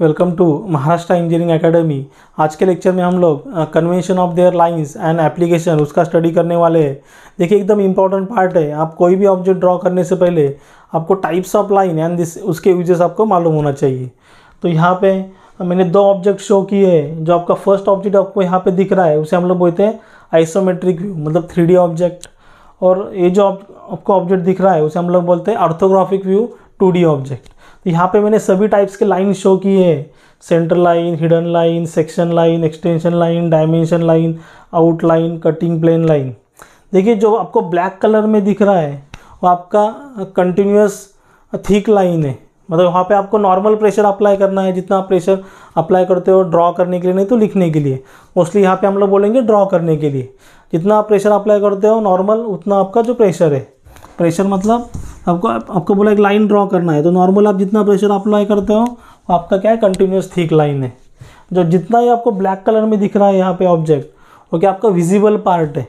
welcome to Maharashtra engineering academy आज के lecture में हम लोग convention of their lines and application उसका स्टडी करने वाले हैं देखिए एकदम इंपॉर्टेंट पार्ट है आप कोई भी ऑब्जेक्ट ड्रॉ करने से पहले आपको types of line and this उसके यूजेस आपको मालूम होना चाहिए तो यहाँ पे मैंने दो ऑब्जेक्ट शो किए हैं जो आपका फर्स्ट ऑब्जेक्ट आपको यहाँ पर दिख रहा है उसे हम लोग बोलते हैं आइसोमेट्रिक व्यू मतलब थ्री ऑब्जेक्ट और ये जो आप, आपको ऑब्जेक्ट दिख रहा है उसे हम लोग बोलते हैं अर्थोग्राफिक व्यू टू ऑब्जेक्ट तो यहाँ पे मैंने सभी टाइप्स के लाइन शो किए हैं centre line hidden line section line extension line dimension line out line cutting plane line देखिए जो आपको ब्लैक कलर में दिख रहा है वो आपका कंटिन्यूस थीक लाइन है मतलब वहाँ पे आपको नॉर्मल प्रेशर अप्लाई करना है जितना आप प्रेशर अप्लाई करते हो ड्रॉ करने के लिए नहीं तो लिखने के लिए मोस्टली यहाँ पे हम लोग बोलेंगे ड्रॉ करने के लिए जितना आप प्रेशर अप्लाई करते हो नॉर्मल उतना आपका जो प्रेशर है प्रेशर मतलब आपको आपको बोला एक लाइन ड्रॉ करना है तो नॉर्मल आप जितना प्रेशर अप्लाई करते हो आपका क्या है कंटिन्यूस थिक लाइन है जो जितना ही आपको ब्लैक कलर में दिख रहा है यहाँ पे ऑब्जेक्ट वो क्या आपका विजिबल पार्ट है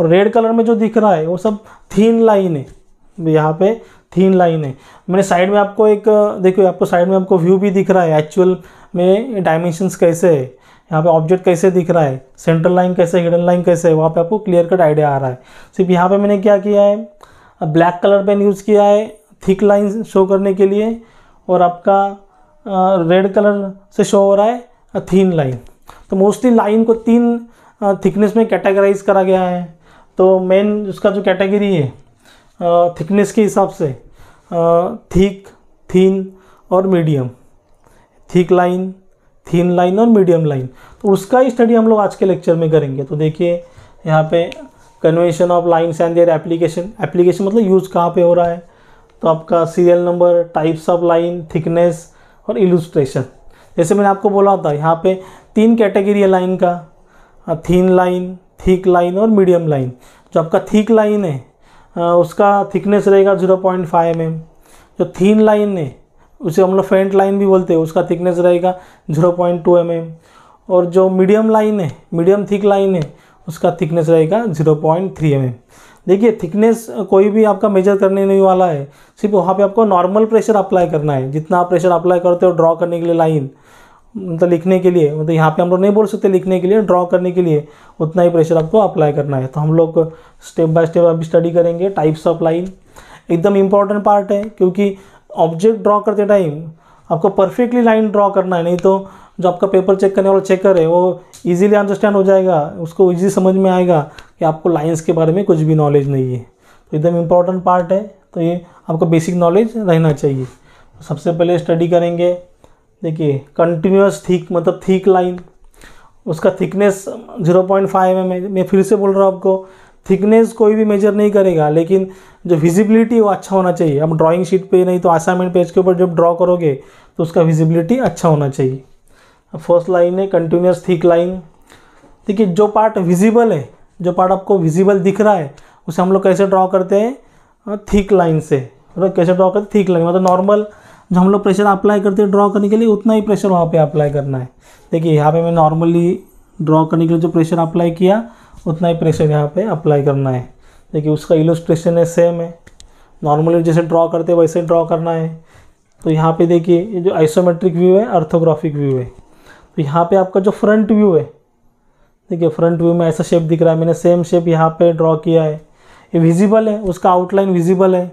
और रेड कलर में जो दिख रहा है वो सब थीन लाइन है यहाँ पे थीन लाइन है मैंने साइड में आपको एक देखो आपको साइड में आपको व्यू भी दिख रहा है एक्चुअल में डायमेंशंस कैसे है यहाँ पे ऑब्जेक्ट कैसे दिख रहा है सेंट्रल लाइन कैसे हिडन लाइन कैसे है वहाँ पे आपको क्लियर कट आइडिया आ रहा है सिर्फ यहाँ पे मैंने क्या किया है ब्लैक कलर पेन यूज़ किया है थिक लाइन शो करने के लिए और आपका रेड कलर से शो हो रहा है थीन लाइन तो मोस्टली लाइन को तीन थिकनेस में कैटेगराइज करा गया है तो मेन उसका जो कैटेगरी है थिकनेस के हिसाब से थिक थीन और medium thick line thin line और मीडियम लाइन तो उसका ही स्टडी हम लोग आज के लेक्चर में करेंगे तो देखिए यहाँ पे convention of lines and their application application मतलब यूज़ कहाँ पे हो रहा है तो आपका serial number types of line thickness और इलुस्ट्रेशन जैसे मैंने आपको बोला था यहाँ पे तीन कैटेगरी है लाइन का थीन लाइन थिक लाइन और मीडियम लाइन जो आपका थिक लाइन है उसका थिकनेस रहेगा जीरो पॉइंट फाइव एम जो थीन लाइन है उसे हम लोग फेंट लाइन भी बोलते हैं उसका थिकनेस रहेगा zero point two M M और जो मीडियम लाइन है मीडियम थिक लाइन है उसका थिकनेस रहेगा zero point three M M देखिए थिकनेस कोई भी आपका मेजर करने नहीं वाला है सिर्फ वहाँ पे आपको नॉर्मल प्रेशर अप्लाई करना है जितना आप प्रेशर अप्लाई करते हो ड्रॉ करने के लिए लाइन मतलब लिखने के लिए मतलब यहाँ पे हम लोग नहीं बोल सकते लिखने के लिए ड्रॉ करने के लिए उतना ही प्रेशर आपको अप्लाई करना है तो हम लोग स्टेप बाय स्टेप अभी स्टडी करेंगे टाइप्स ऑफ लाइन एकदम इम्पॉर्टेंट पार्ट है क्योंकि ऑब्जेक्ट ड्रॉ करते टाइम आपको परफेक्टली लाइन ड्रॉ करना है नहीं तो जो आपका पेपर चेक करने वाला चेकर है वो इजीली अंडरस्टैंड हो जाएगा उसको इजी समझ में आएगा कि आपको लाइंस के बारे में कुछ भी नॉलेज नहीं है तो एकदम इम्पॉर्टेंट पार्ट है तो ये आपका बेसिक नॉलेज रहना चाहिए सबसे पहले स्टडी करेंगे देखिए कंटिन्यूस थीक मतलब थीक लाइन उसका थिकनेस 0.5 पॉइंट फाइव है मैं फिर से बोल रहा हूँ आपको थिकनेस कोई भी मेजर नहीं करेगा लेकिन जो विजिबिलिटी वो अच्छा होना चाहिए हम ड्राइंग शीट पे नहीं तो असाइनमेंट पेज के ऊपर जब ड्रॉ करोगे तो उसका विजिबिलिटी अच्छा होना चाहिए फर्स्ट लाइन है कंटिन्यूस थिक लाइन देखिए जो पार्ट विजिबल है जो पार्ट आपको विजिबल दिख रहा है उसे हम लोग कैसे ड्रॉ करते हैं थिक हाँ, लाइन से मतलब कैसे ड्रॉ करते थिक लाइन मतलब नॉर्मल जो हम लोग प्रेशर अप्लाई करते हैं ड्रॉ करने के लिए उतना ही प्रेशर वहाँ पे अप्लाई करना है देखिए यहाँ पे मैं नॉर्मली ड्रॉ करने के लिए जो प्रेशर अप्लाई किया उतना ही प्रेशर यहाँ पे अप्लाई करना है देखिए उसका इलोस्ट्रेशन है सेम है नॉर्मली जैसे ड्रॉ करते वैसे ड्रॉ करना है तो यहाँ पे देखिए ये जो आइसोमेट्रिक व्यू है अर्थोग्राफिक व्यू है तो यहाँ पे आपका जो फ्रंट व्यू है देखिए फ्रंट व्यू में ऐसा शेप दिख रहा है मैंने सेम शेप यहाँ पे ड्रॉ किया है ये विजिबल है उसका आउटलाइन विजिबल है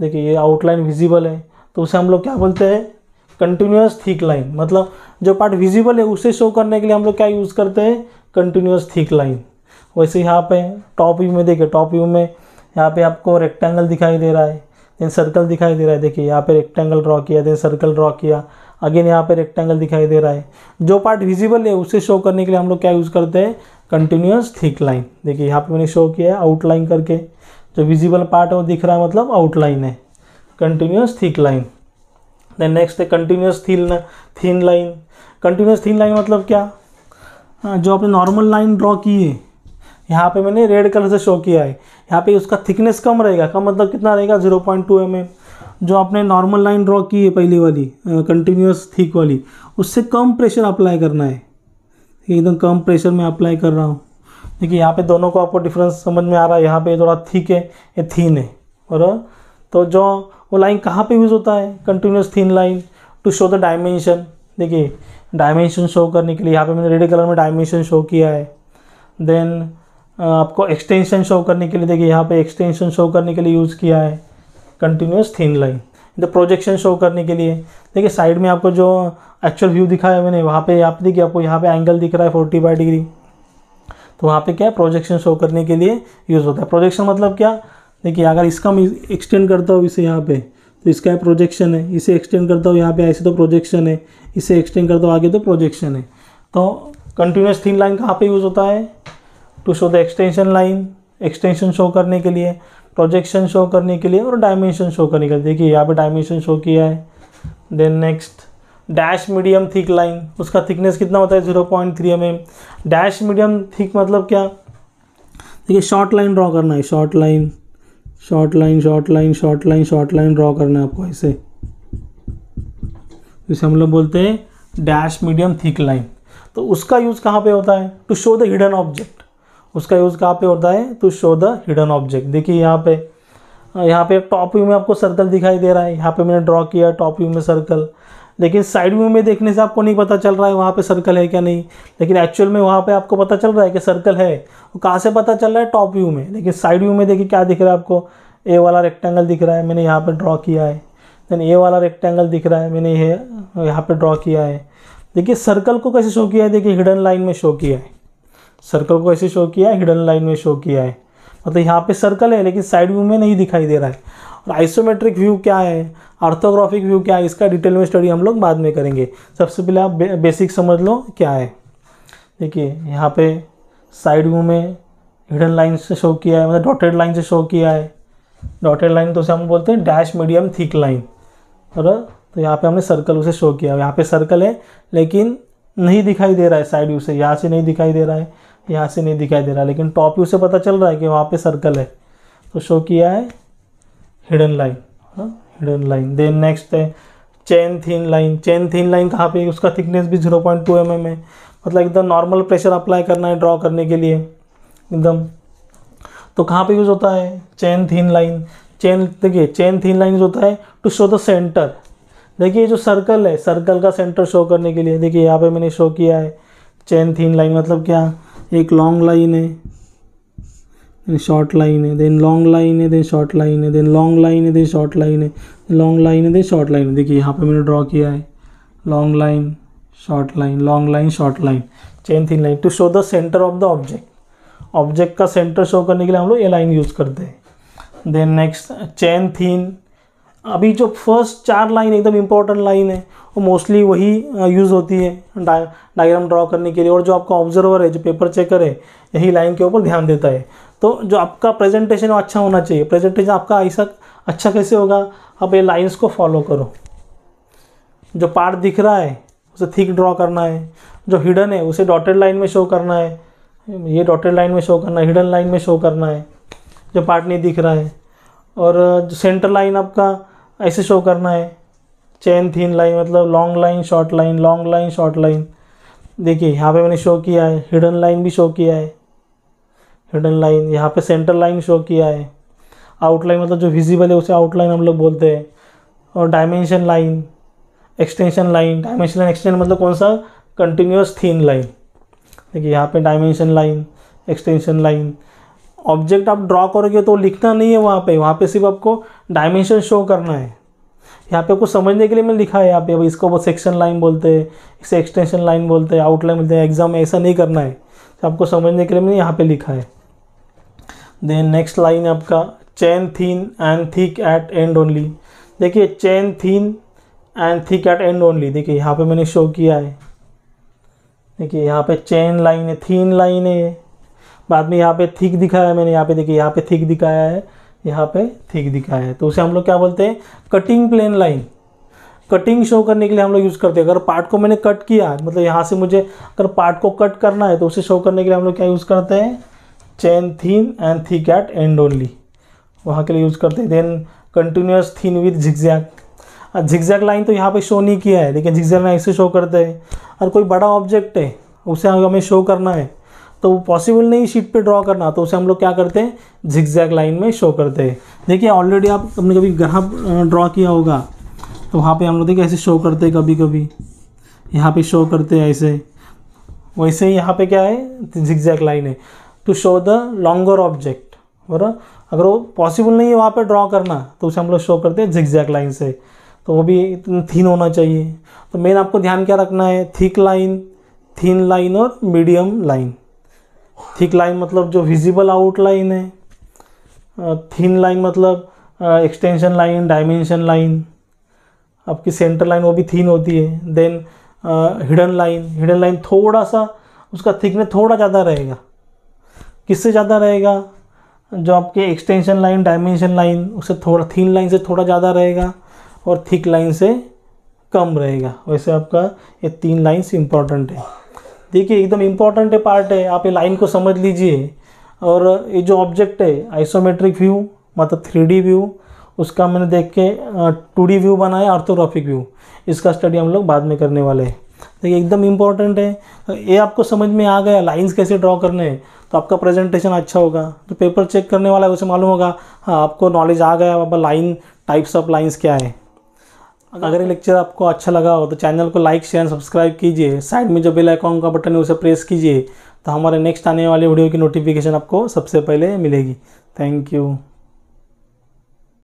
देखिए ये आउटलाइन विजिबल है तो उसे हम लोग क्या बोलते हैं कंटिन्यूस थिक लाइन मतलब जो पार्ट विजिबल है उसे शो करने के लिए हम लोग क्या यूज़ करते हैं कंटिन्यूस थिक लाइन वैसे यहाँ पे टॉप व्यू में देखिए टॉप व्यू में यहाँ पे आपको रेक्टेंगल दिखाई दे रहा है देन सर्कल दिखाई दे रहा है देखिए यहाँ पे रेक्टेंगल ड्रॉ किया देन सर्कल ड्रॉ किया अगेन यहाँ पे रेक्टेंगल दिखाई दे रहा है जो पार्ट विजिबल है उसे शो करने के लिए हम लोग क्या यूज़ करते हैं कंटिन्यूस थिक लाइन देखिए यहाँ पे मैंने शो किया है आउटलाइन करके जो विजिबल पार्ट है वो दिख रहा है मतलब आउटलाइन है continuous thick line then next है कंटिन्यूस थी thin line continuous thin line मतलब क्या हाँ, जो आपने नॉर्मल लाइन ड्रॉ की है यहाँ पे मैंने रेड कलर से शो किया है यहाँ पे उसका थिकनेस कम रहेगा कम मतलब कितना रहेगा zero point two M M जो आपने नॉर्मल लाइन ड्रॉ की है पहली वाली कंटिन्यूस थिक वाली उससे कम प्रेशर अप्लाई करना है एकदम कम प्रेशर में अप्लाई कर रहा हूँ देखिए यहाँ पे दोनों को आपको डिफरेंस समझ में आ रहा है यहाँ पे थोड़ा थिक है ये थीन है और तो जो वो लाइन कहाँ पे यूज़ होता है continuous thin line to show the dimension देखिए डायमेंशन शो करने के लिए यहाँ पे मैंने रेड कलर में डायमेंशन शो किया है देन आपको एक्सटेंशन शो करने के लिए देखिए यहाँ पे एक्सटेंशन शो करने के लिए यूज़ किया है continuous thin line the projection show करने के लिए देखिए साइड में आपको जो एक्चुअल व्यू दिखाया मैंने वहाँ पे आप देखिए आपको यहाँ पे एंगल दिख रहा है फोर्टी बाई डिग्री तो वहाँ पे क्या है प्रोजेक्शन शो करने के लिए यूज़ होता है प्रोजेक्शन मतलब क्या देखिए अगर इसका मैं एक्सटेंड करता हूँ इसे यहाँ पे तो इसका प्रोजेक्शन है इसे एक्सटेंड करता हूँ यहाँ पे ऐसे तो प्रोजेक्शन है इसे एक्सटेंड करता हूँ आगे तो प्रोजेक्शन है तो कंटिन्यूस थीन लाइन कहाँ पे यूज़ होता है to show the extension line extension show करने के लिए प्रोजेक्शन शो करने के लिए और डायमेंशन शो करने के लिए देखिए यहाँ पे डायमेंशन शो किया है then next dash medium thick line उसका थिकनेस कितना होता है zero point three M dash medium thick मतलब क्या देखिए शॉर्ट लाइन ड्रॉ करना है short line short line short line short line short line draw करना है आपको ऐसे जिसे हम लोग बोलते हैं डैश मीडियम थिक लाइन तो उसका यूज़ कहाँ पे होता है to show the hidden object उसका यूज़ कहाँ पे होता है to show the hidden object देखिए यहाँ पे यहाँ पे टॉप व्यू में आपको सर्कल दिखाई दे रहा है यहाँ पे मैंने ड्रॉ किया टॉप व्यू में सर्कल लेकिन साइड व्यू में देखने से आपको नहीं पता चल रहा है वहाँ पे सर्कल है क्या नहीं लेकिन एक्चुअल में वहाँ पे आपको पता चल रहा है कि सर्कल है तो कहाँ से पता चल रहा है टॉप व्यू में लेकिन साइड व्यू में देखिए क्या दिख रहा है आपको ए वाला रेक्टेंगल दिख रहा है मैंने यहाँ पर ड्रॉ किया है देन ए वाला रेक्टेंगल दिख रहा है मैंने ये यहाँ पर ड्रॉ किया है देखिए सर्कल को कैसे शो किया है देखिए हिडन लाइन में शो किया है सर्कल को ऐसे शो किया है हिडन लाइन में शो किया है मतलब यहाँ पे सर्कल है लेकिन साइड व्यू में नहीं दिखाई दे रहा है और आइसोमेट्रिक व्यू क्या है आर्थोग्राफिक व्यू क्या है इसका डिटेल में स्टडी हम लोग बाद में करेंगे सबसे पहले आप बे, बेसिक समझ लो क्या है देखिए यहाँ पे साइड व्यू में हिडन लाइन से शो किया है मतलब डॉटेड लाइन से शो किया है डॉटेड लाइन तो उसे हम बोलते हैं डैश मीडियम थिक लाइन और तो यहाँ पे हमने सर्कल उसे शो किया यहाँ पे सर्कल है लेकिन नहीं दिखाई दे रहा है साइड व्यू से यहाँ से नहीं दिखाई दे रहा है यहाँ से नहीं दिखाई दे रहा लेकिन टॉप व्यू से पता चल रहा है कि वहाँ पे सर्कल है तो शो किया है hidden line hidden line then next है chain thin line chain thin line कहाँ पे उसका थिकनेस भी zero point two M M है मतलब एकदम नॉर्मल प्रेशर अप्लाई करना है ड्रॉ करने के लिए एकदम तो कहाँ पे यूज़ होता है चेन थीन लाइन चेन देखिए चेन थीन लाइन होता है टू शो द सेंटर देखिए जो सर्कल है सर्कल का सेंटर शो करने के लिए देखिए यहाँ पे मैंने शो किया है चेन थीन लाइन मतलब क्या एक लॉन्ग लाइन है शॉर्ट लाइन है देन लॉन्ग लाइन है देन शॉर्ट लाइन है देन लॉन्ग लाइन है देन शॉर्ट लाइन है लॉन्ग लाइन है देन शॉर्ट लाइन है देखिए यहाँ पे मैंने ड्रॉ किया है long line short line long line short line chain thin line to show the centre of the object object का सेंटर शो करने के लिए हम लोग ये लाइन यूज़ करते हैं देन नेक्स्ट चेन थीन अभी जो फर्स्ट चार लाइन एकदम इंपॉर्टेंट लाइन है वो मोस्टली वही यूज़ होती है डा डायग्राम ड्रॉ करने के लिए और जो आपका ऑब्जर्वर है जो पेपर चेकर है यही लाइन के ऊपर ध्यान देता है तो जो आपका प्रेजेंटेशन अच्छा होना चाहिए प्रेजेंटेशन आपका ऐसा अच्छा कैसे होगा आप ये लाइन्स को फॉलो करो जो पार्ट दिख रहा है उसे थिक ड्रॉ करना है जो हिडन है उसे डॉटेड लाइन में शो करना है ये डॉटेड लाइन में शो करना है हिडन लाइन में शो करना है जो पार्ट नहीं दिख रहा है और जो सेंटर लाइन आपका ऐसे शो करना है चैन थीन लाइन मतलब long line short line long line short line देखिए यहाँ पे मैंने शो किया है हिडन लाइन भी शो किया है हिडन लाइन यहाँ पे सेंटर लाइन शो किया है आउटलाइन मतलब जो विजिबल है उसे आउटलाइन हम लोग बोलते हैं और dimension line extension line dimension line extension मतलब कौन सा कंटिन्यूस थीन लाइन देखिए यहाँ पे dimension line extension line object आप ड्रॉ करोगे तो लिखना नहीं है वहाँ पे वहाँ पे सिर्फ आपको डायमेंशन शो करना है यहाँ पे आपको समझने के लिए मैंने लिखा है यहाँ पे इसको वो सेक्शन लाइन बोलते हैं इसे एक्सटेंशन लाइन बोलते हैं आउटलाइन बोलते हैं एग्जाम में ऐसा नहीं करना है तो आपको समझने के लिए मैंने यहाँ पे लिखा है देन नेक्स्ट लाइन आपका chain thin and thick at end only देखिए chain thin and thick at end only देखिए यहाँ पे मैंने शो किया है देखिए यहाँ पे चैन लाइन है थीन लाइन है बाद में यहाँ पे थिक दिखाया है मैंने यहाँ पे देखिए यहाँ पे थिक दिखाया है यहाँ पे थिक दिखाया है तो उसे हम लोग क्या बोलते हैं cutting plane line cutting show करने के लिए हम लोग यूज़ करते हैं अगर पार्ट को मैंने कट किया मतलब यहाँ से मुझे अगर पार्ट को कट करना है तो उसे शो करने के लिए हम लोग क्या यूज़ करते हैं chain thin and thick at end only वहाँ के लिए यूज़ करते हैं then continuous thin with zigzag zigzag line तो यहाँ पे शो नहीं किया है लेकिन झिकजैक लाइन ऐसे शो करते हैं और कोई बड़ा ऑब्जेक्ट है उसे हमें शो करना है तो पॉसिबल नहीं शीट पे ड्रॉ करना तो उसे हम लोग क्या करते हैं झिकजैक लाइन में शो करते हैं देखिए ऑलरेडी आप हमने कभी ग्रह ड्रॉ किया होगा तो वहाँ पे हम लोग देखिए ऐसे शो करते हैं कभी कभी यहाँ पे शो करते हैं ऐसे वैसे ही यहाँ पे क्या है झिकजैक लाइन है to show the longer object बराबर अगर वो पॉसिबल नहीं है वहाँ पर ड्रॉ करना तो उसे हम लोग शो करते हैं झिकजैक लाइन से तो वो भी थीन होना चाहिए तो मेन आपको ध्यान क्या रखना है थिक लाइन थिन लाइन और मीडियम लाइन थिक लाइन मतलब जो विजिबल आउट लाइन है थिन लाइन मतलब एक्सटेंशन लाइन डायमेंशन लाइन आपकी सेंटर लाइन वो भी थीन होती है then hidden line hidden line थोड़ा सा उसका थिकनेस थोड़ा ज़्यादा रहेगा किससे ज़्यादा रहेगा जो आपके एक्सटेंशन लाइन डायमेंशन लाइन उससे थोड़ा थीन लाइन से थोड़ा ज़्यादा रहेगा और थिक लाइन से कम रहेगा वैसे आपका ये तीन लाइन्स इंपॉर्टेंट है देखिए एकदम इम्पॉर्टेंट पार्ट है आप ये लाइन को समझ लीजिए और ये जो ऑब्जेक्ट है आइसोमेट्रिक व्यू मतलब थ्री व्यू उसका मैंने देख के टू व्यू बनाया आर्थोग्राफिक व्यू इसका स्टडी हम लोग बाद में करने वाले हैं देखिए एकदम इम्पॉर्टेंट है ये आपको समझ में आ गया लाइंस कैसे ड्रॉ करने हैं तो आपका प्रेजेंटेशन अच्छा होगा जो तो पेपर चेक करने वाला है उसे मालूम होगा हाँ आपको नॉलेज आ गया बाबा लाइन टाइप्स ऑफ लाइन्स क्या है अगर ये लेक्चर आपको अच्छा लगा हो तो चैनल को लाइक शेयर सब्सक्राइब कीजिए साइड में जो बेल आइकॉन का बटन है उसे प्रेस कीजिए तो हमारे नेक्स्ट आने वाले वीडियो की नोटिफिकेशन आपको सबसे पहले मिलेगी थैंक यू